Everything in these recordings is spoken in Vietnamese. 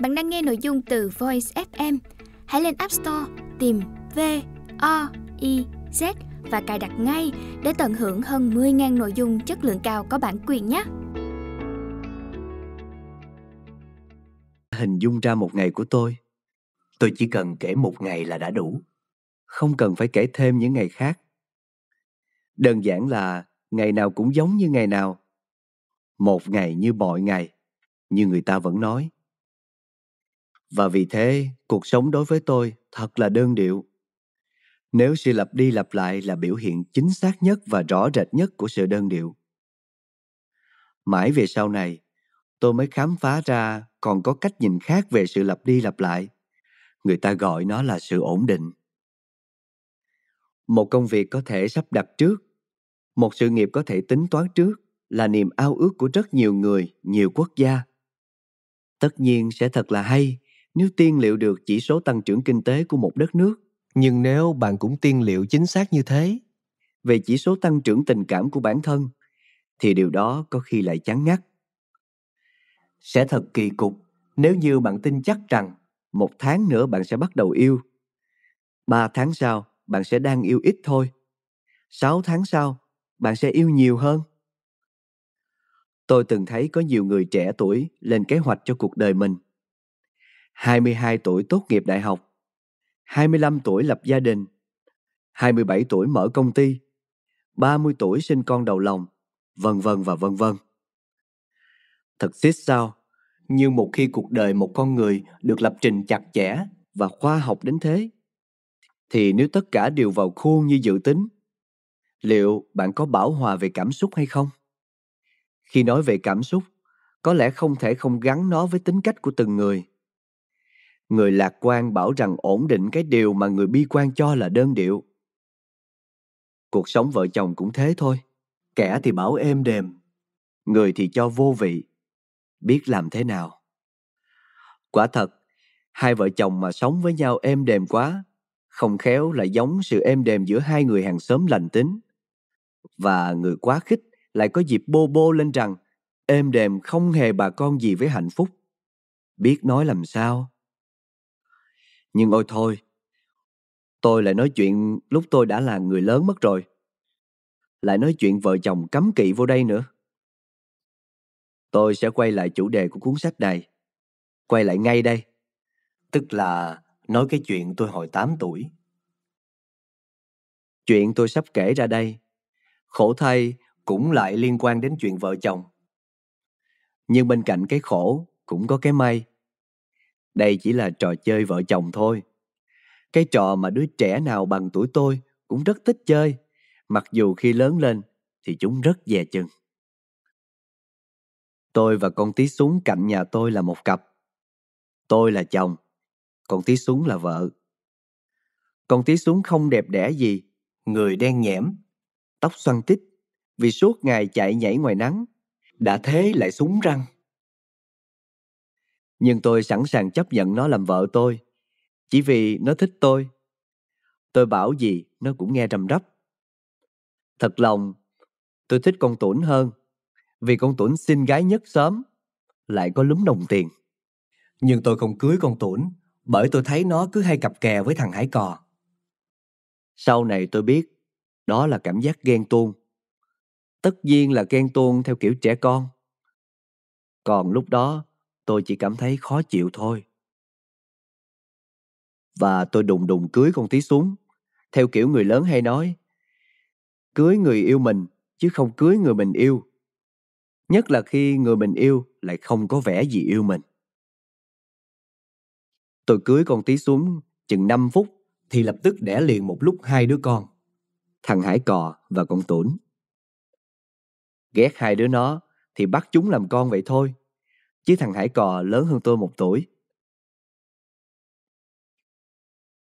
Bạn đang nghe nội dung từ Voice FM. Hãy lên App Store tìm V O I Z và cài đặt ngay để tận hưởng hơn 10.000 nội dung chất lượng cao có bản quyền nhé. Hình dung ra một ngày của tôi. Tôi chỉ cần kể một ngày là đã đủ, không cần phải kể thêm những ngày khác. Đơn giản là ngày nào cũng giống như ngày nào. Một ngày như mọi ngày, như người ta vẫn nói và vì thế cuộc sống đối với tôi thật là đơn điệu nếu sự lặp đi lặp lại là biểu hiện chính xác nhất và rõ rệt nhất của sự đơn điệu mãi về sau này tôi mới khám phá ra còn có cách nhìn khác về sự lặp đi lặp lại người ta gọi nó là sự ổn định một công việc có thể sắp đặt trước một sự nghiệp có thể tính toán trước là niềm ao ước của rất nhiều người nhiều quốc gia tất nhiên sẽ thật là hay nếu tiên liệu được chỉ số tăng trưởng kinh tế của một đất nước. Nhưng nếu bạn cũng tiên liệu chính xác như thế, về chỉ số tăng trưởng tình cảm của bản thân, thì điều đó có khi lại chán ngắt. Sẽ thật kỳ cục nếu như bạn tin chắc rằng một tháng nữa bạn sẽ bắt đầu yêu. Ba tháng sau, bạn sẽ đang yêu ít thôi. Sáu tháng sau, bạn sẽ yêu nhiều hơn. Tôi từng thấy có nhiều người trẻ tuổi lên kế hoạch cho cuộc đời mình 22 tuổi tốt nghiệp đại học, 25 tuổi lập gia đình, 27 tuổi mở công ty, 30 tuổi sinh con đầu lòng, vân vân và vân vân. Thật xít sao, Như một khi cuộc đời một con người được lập trình chặt chẽ và khoa học đến thế, thì nếu tất cả đều vào khuôn như dự tính, liệu bạn có bảo hòa về cảm xúc hay không? Khi nói về cảm xúc, có lẽ không thể không gắn nó với tính cách của từng người – người lạc quan bảo rằng ổn định cái điều mà người bi quan cho là đơn điệu cuộc sống vợ chồng cũng thế thôi kẻ thì bảo êm đềm người thì cho vô vị biết làm thế nào quả thật hai vợ chồng mà sống với nhau êm đềm quá không khéo lại giống sự êm đềm giữa hai người hàng xóm lành tính và người quá khích lại có dịp bô bô lên rằng êm đềm không hề bà con gì với hạnh phúc biết nói làm sao nhưng ôi thôi, tôi lại nói chuyện lúc tôi đã là người lớn mất rồi. Lại nói chuyện vợ chồng cấm kỵ vô đây nữa. Tôi sẽ quay lại chủ đề của cuốn sách này. Quay lại ngay đây. Tức là nói cái chuyện tôi hồi 8 tuổi. Chuyện tôi sắp kể ra đây, khổ thay cũng lại liên quan đến chuyện vợ chồng. Nhưng bên cạnh cái khổ cũng có cái may. Đây chỉ là trò chơi vợ chồng thôi. Cái trò mà đứa trẻ nào bằng tuổi tôi cũng rất thích chơi, mặc dù khi lớn lên thì chúng rất dè chừng. Tôi và con tí súng cạnh nhà tôi là một cặp. Tôi là chồng, con tí súng là vợ. Con tí súng không đẹp đẽ gì, người đen nhẽm, tóc xoăn tít, vì suốt ngày chạy nhảy ngoài nắng, đã thế lại súng răng nhưng tôi sẵn sàng chấp nhận nó làm vợ tôi. Chỉ vì nó thích tôi. Tôi bảo gì nó cũng nghe rầm rắp. Thật lòng, tôi thích con Tuấn hơn. Vì con Tuấn xinh gái nhất sớm, lại có lúm đồng tiền. Nhưng tôi không cưới con Tuấn, bởi tôi thấy nó cứ hay cặp kè với thằng Hải Cò. Sau này tôi biết, đó là cảm giác ghen tuông. Tất nhiên là ghen tuông theo kiểu trẻ con. Còn lúc đó, tôi chỉ cảm thấy khó chịu thôi. Và tôi đùng đùng cưới con tí xuống, theo kiểu người lớn hay nói. Cưới người yêu mình, chứ không cưới người mình yêu. Nhất là khi người mình yêu lại không có vẻ gì yêu mình. Tôi cưới con tí xuống chừng 5 phút thì lập tức đẻ liền một lúc hai đứa con. Thằng Hải Cò và con Tủn. Ghét hai đứa nó thì bắt chúng làm con vậy thôi chứ thằng Hải Cò lớn hơn tôi một tuổi.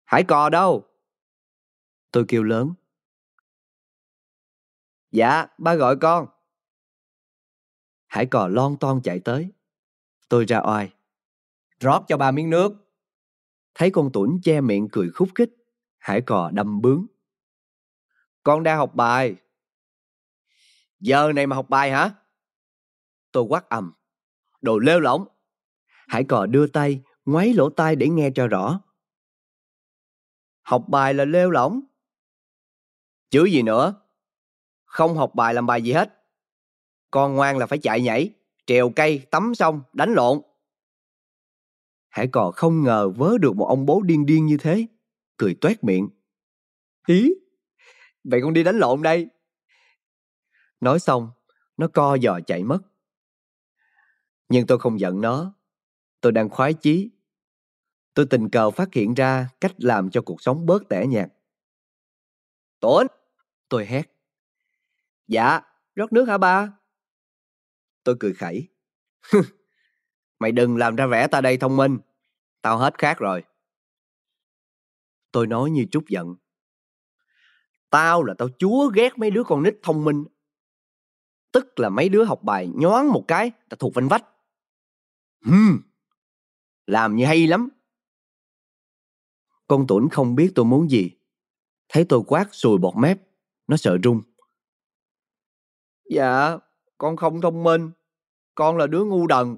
Hải Cò đâu? Tôi kêu lớn. Dạ, ba gọi con. Hải Cò lon ton chạy tới. Tôi ra oai. Rót cho ba miếng nước. Thấy con tuẩn che miệng cười khúc khích, Hải Cò đâm bướng. Con đang học bài. Giờ này mà học bài hả? Tôi quát ầm đồ lêu lỏng. Hải cò đưa tay, ngoáy lỗ tai để nghe cho rõ. Học bài là lêu lỏng. Chứ gì nữa, không học bài làm bài gì hết. Con ngoan là phải chạy nhảy, trèo cây, tắm sông, đánh lộn. Hải cò không ngờ vớ được một ông bố điên điên như thế, cười toét miệng. Ý, vậy con đi đánh lộn đây. Nói xong, nó co giò chạy mất. Nhưng tôi không giận nó. Tôi đang khoái chí. Tôi tình cờ phát hiện ra cách làm cho cuộc sống bớt tẻ nhạt. Tốn, Tôi hét. Dạ, rót nước hả ba? Tôi cười khẩy. Mày đừng làm ra vẻ ta đây thông minh. Tao hết khác rồi. Tôi nói như chút giận. Tao là tao chúa ghét mấy đứa con nít thông minh. Tức là mấy đứa học bài nhoáng một cái, ta thuộc vanh vách. Hừm, làm như hay lắm. Con tuẩn không biết tôi muốn gì. Thấy tôi quát rồi bọt mép, nó sợ run. Dạ, con không thông minh, con là đứa ngu đần.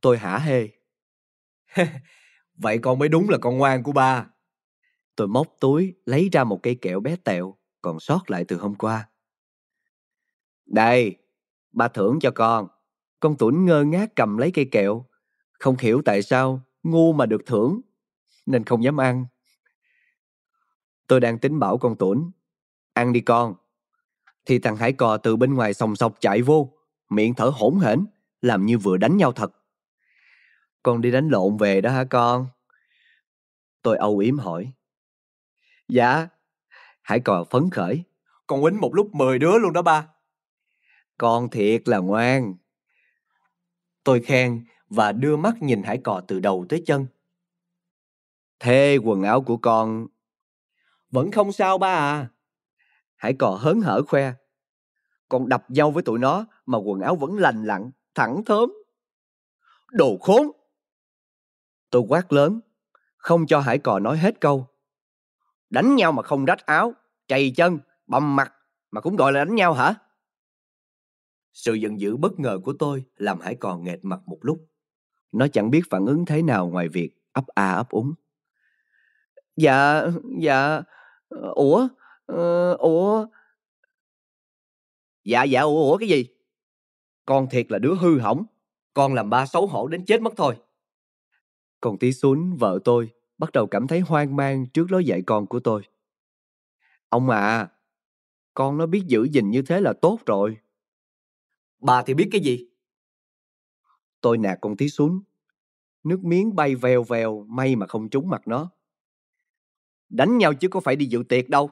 Tôi hả hê. Vậy con mới đúng là con ngoan của ba. Tôi móc túi, lấy ra một cây kẹo bé tẹo, còn sót lại từ hôm qua. Đây, ba thưởng cho con. Con Tuấn ngơ ngác cầm lấy cây kẹo, không hiểu tại sao ngu mà được thưởng, nên không dám ăn. Tôi đang tính bảo con Tuấn, ăn đi con. Thì thằng Hải Cò từ bên ngoài sòng sọc chạy vô, miệng thở hổn hển, làm như vừa đánh nhau thật. Con đi đánh lộn về đó hả con? Tôi âu yếm hỏi. Dạ. Hải Cò phấn khởi. Con quýnh một lúc mười đứa luôn đó ba. Con thiệt là ngoan. Tôi khen và đưa mắt nhìn hải cò từ đầu tới chân. Thế quần áo của con... Vẫn không sao ba à. Hải cò hớn hở khoe. Con đập nhau với tụi nó mà quần áo vẫn lành lặn, thẳng thớm. Đồ khốn! Tôi quát lớn, không cho hải cò nói hết câu. Đánh nhau mà không rách áo, chày chân, bầm mặt mà cũng gọi là đánh nhau hả? Sự giận dữ bất ngờ của tôi làm Hải còn nghẹt mặt một lúc. Nó chẳng biết phản ứng thế nào ngoài việc ấp a ấp úng. Dạ, dạ, ủa, ờ, ủa. Dạ, dạ, ủa, ủa cái gì? Con thiệt là đứa hư hỏng. Con làm ba xấu hổ đến chết mất thôi. Còn tí xuống vợ tôi bắt đầu cảm thấy hoang mang trước lối dạy con của tôi. Ông à, con nó biết giữ gìn như thế là tốt rồi. Bà thì biết cái gì? Tôi nạt con tí xuống. Nước miếng bay vèo vèo, may mà không trúng mặt nó. Đánh nhau chứ có phải đi dự tiệc đâu.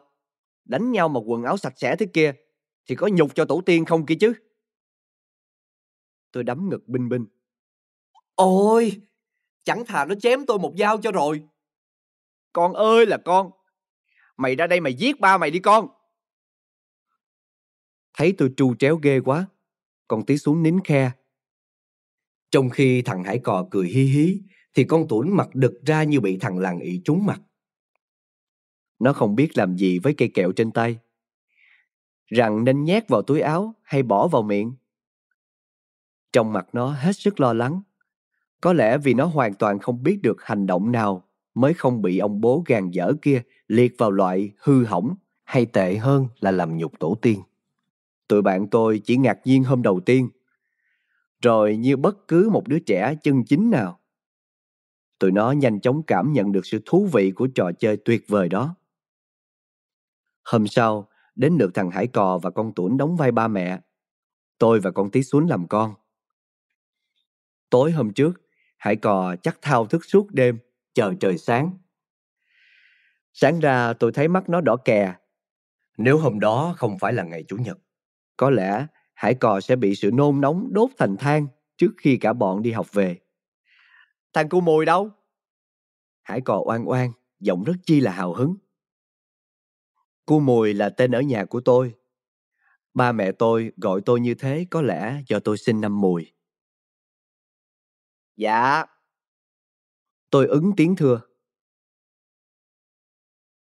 Đánh nhau mà quần áo sạch sẽ thế kia, thì có nhục cho tổ tiên không kia chứ. Tôi đấm ngực binh binh. Ôi, chẳng thà nó chém tôi một dao cho rồi. Con ơi là con, mày ra đây mày giết ba mày đi con. Thấy tôi tru tréo ghê quá, con tí xuống nín khe. Trong khi thằng Hải Cò cười hí hí, thì con tuấn mặt đực ra như bị thằng làng ị trúng mặt. Nó không biết làm gì với cây kẹo trên tay. Rằng nên nhét vào túi áo hay bỏ vào miệng. Trong mặt nó hết sức lo lắng. Có lẽ vì nó hoàn toàn không biết được hành động nào mới không bị ông bố gàn dở kia liệt vào loại hư hỏng hay tệ hơn là làm nhục tổ tiên. Tụi bạn tôi chỉ ngạc nhiên hôm đầu tiên. Rồi như bất cứ một đứa trẻ chân chính nào, tụi nó nhanh chóng cảm nhận được sự thú vị của trò chơi tuyệt vời đó. Hôm sau, đến lượt thằng Hải Cò và con Tuấn đóng vai ba mẹ. Tôi và con Tí xuống làm con. Tối hôm trước, Hải Cò chắc thao thức suốt đêm, chờ trời sáng. Sáng ra tôi thấy mắt nó đỏ kè. Nếu hôm đó không phải là ngày Chủ nhật, có lẽ hải cò sẽ bị sự nôn nóng đốt thành than trước khi cả bọn đi học về. Thằng cu Mồi đâu? Hải cò oan oan, giọng rất chi là hào hứng. Cu mùi là tên ở nhà của tôi. Ba mẹ tôi gọi tôi như thế có lẽ do tôi sinh năm mùi. Dạ. Tôi ứng tiếng thưa.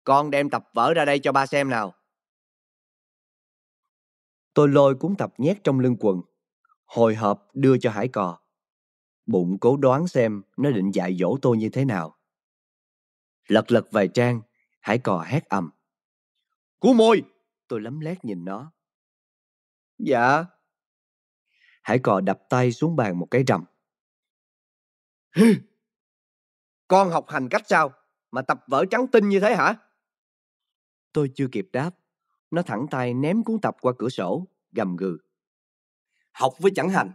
Con đem tập vở ra đây cho ba xem nào. Tôi lôi cuốn tập nhét trong lưng quần, hồi hộp đưa cho Hải Cò. Bụng cố đoán xem nó định dạy dỗ tôi như thế nào. Lật lật vài trang, Hải Cò hét ầm. Cú môi! Tôi lấm lét nhìn nó. Dạ. Hải Cò đập tay xuống bàn một cái rầm. Con học hành cách sao? Mà tập vở trắng tinh như thế hả? Tôi chưa kịp đáp nó thẳng tay ném cuốn tập qua cửa sổ, gầm gừ. Học với chẳng hành,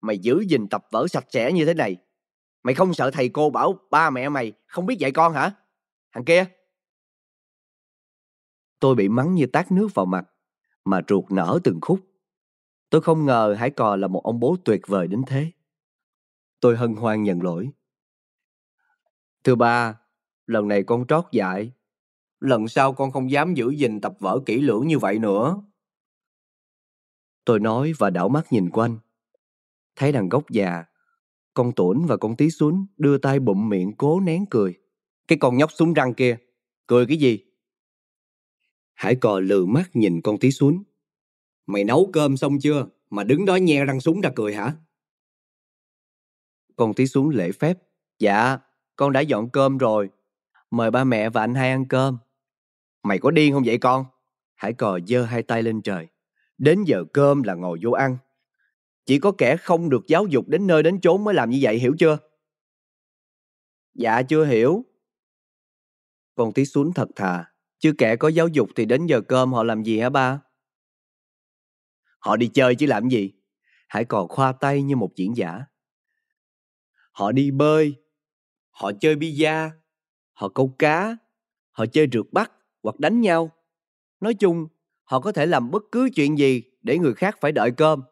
mày giữ gìn tập vở sạch sẽ như thế này. Mày không sợ thầy cô bảo ba mẹ mày không biết dạy con hả? Thằng kia! Tôi bị mắng như tát nước vào mặt, mà ruột nở từng khúc. Tôi không ngờ Hải Cò là một ông bố tuyệt vời đến thế. Tôi hân hoan nhận lỗi. Thưa ba, lần này con trót dại lần sau con không dám giữ gìn tập vở kỹ lưỡng như vậy nữa. Tôi nói và đảo mắt nhìn quanh. Thấy đằng gốc già, con tuổn và con tí xuống đưa tay bụm miệng cố nén cười. Cái con nhóc súng răng kia, cười cái gì? Hải cò lừ mắt nhìn con tí xuống. Mày nấu cơm xong chưa mà đứng đó nhe răng súng ra cười hả? Con tí xuống lễ phép. Dạ, con đã dọn cơm rồi. Mời ba mẹ và anh hai ăn cơm. Mày có điên không vậy con? Hải cò giơ hai tay lên trời. Đến giờ cơm là ngồi vô ăn. Chỉ có kẻ không được giáo dục đến nơi đến chốn mới làm như vậy hiểu chưa? Dạ chưa hiểu. Con tí xuống thật thà. Chứ kẻ có giáo dục thì đến giờ cơm họ làm gì hả ba? Họ đi chơi chứ làm gì? Hải cò khoa tay như một diễn giả. Họ đi bơi, họ chơi bi bia, họ câu cá, họ chơi rượt bắt, hoặc đánh nhau. Nói chung, họ có thể làm bất cứ chuyện gì để người khác phải đợi cơm.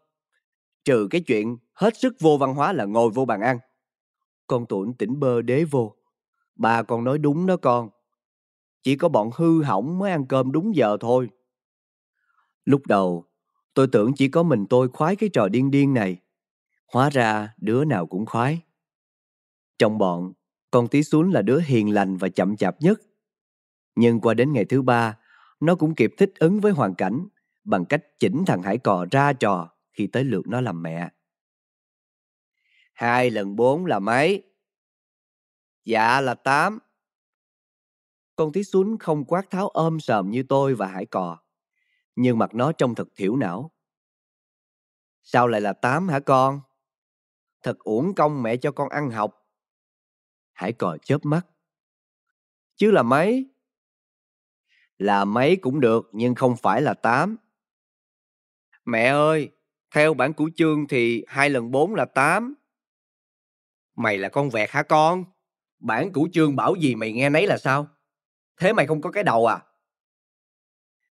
Trừ cái chuyện hết sức vô văn hóa là ngồi vô bàn ăn. Con tụn tỉnh bơ đế vô. Bà còn nói đúng đó con. Chỉ có bọn hư hỏng mới ăn cơm đúng giờ thôi. Lúc đầu, tôi tưởng chỉ có mình tôi khoái cái trò điên điên này. Hóa ra đứa nào cũng khoái. Trong bọn, con tí xuống là đứa hiền lành và chậm chạp nhất. Nhưng qua đến ngày thứ ba, nó cũng kịp thích ứng với hoàn cảnh bằng cách chỉnh thằng hải cò ra trò khi tới lượt nó làm mẹ. Hai lần bốn là mấy? Dạ là tám. Con tí xuống không quát tháo ôm sờm như tôi và hải cò. Nhưng mặt nó trông thật thiểu não. Sao lại là tám hả con? Thật uổng công mẹ cho con ăn học. Hải cò chớp mắt. Chứ là mấy? là mấy cũng được nhưng không phải là 8. Mẹ ơi, theo bản củ chương thì 2 lần 4 là 8. Mày là con vẹt hả con? Bản củ chương bảo gì mày nghe nấy là sao? Thế mày không có cái đầu à?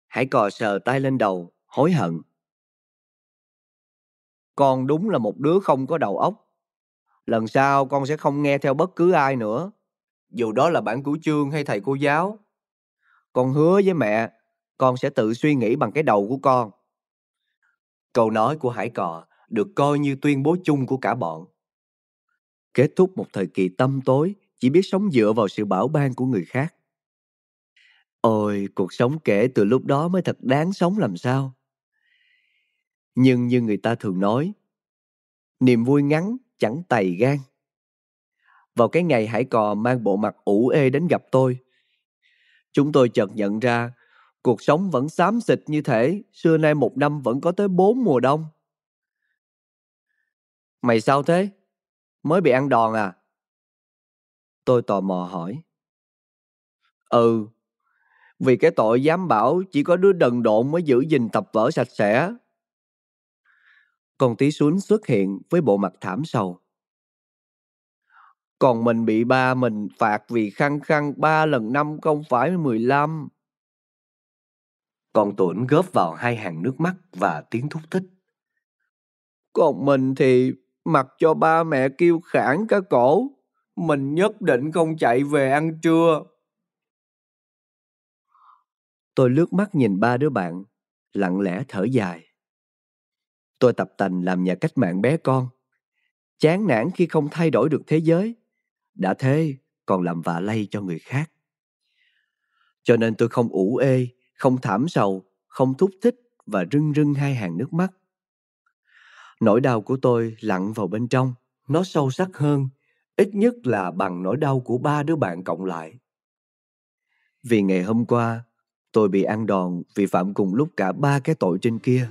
Hãy cò sờ tay lên đầu, hối hận. Con đúng là một đứa không có đầu óc. Lần sau con sẽ không nghe theo bất cứ ai nữa. Dù đó là bản củ chương hay thầy cô giáo, con hứa với mẹ, con sẽ tự suy nghĩ bằng cái đầu của con. Câu nói của Hải Cò được coi như tuyên bố chung của cả bọn. Kết thúc một thời kỳ tâm tối, chỉ biết sống dựa vào sự bảo ban của người khác. Ôi, cuộc sống kể từ lúc đó mới thật đáng sống làm sao. Nhưng như người ta thường nói, niềm vui ngắn chẳng tày gan. Vào cái ngày Hải Cò mang bộ mặt ủ ê đến gặp tôi, Chúng tôi chợt nhận ra, cuộc sống vẫn xám xịt như thế, xưa nay một năm vẫn có tới bốn mùa đông. Mày sao thế? Mới bị ăn đòn à? Tôi tò mò hỏi. Ừ, vì cái tội dám bảo chỉ có đứa đần độn mới giữ gìn tập vở sạch sẽ. Con tí xuống xuất hiện với bộ mặt thảm sầu. Còn mình bị ba mình phạt vì khăng khăng ba lần năm không phải mười lăm. Con tuẩn góp vào hai hàng nước mắt và tiếng thúc thích. Còn mình thì mặc cho ba mẹ kêu khản cả cổ. Mình nhất định không chạy về ăn trưa. Tôi lướt mắt nhìn ba đứa bạn, lặng lẽ thở dài. Tôi tập tành làm nhà cách mạng bé con. Chán nản khi không thay đổi được thế giới. Đã thế, còn làm vạ lây cho người khác. Cho nên tôi không ủ ê, không thảm sầu, không thúc thích và rưng rưng hai hàng nước mắt. Nỗi đau của tôi lặn vào bên trong, nó sâu sắc hơn, ít nhất là bằng nỗi đau của ba đứa bạn cộng lại. Vì ngày hôm qua, tôi bị ăn đòn vì phạm cùng lúc cả ba cái tội trên kia.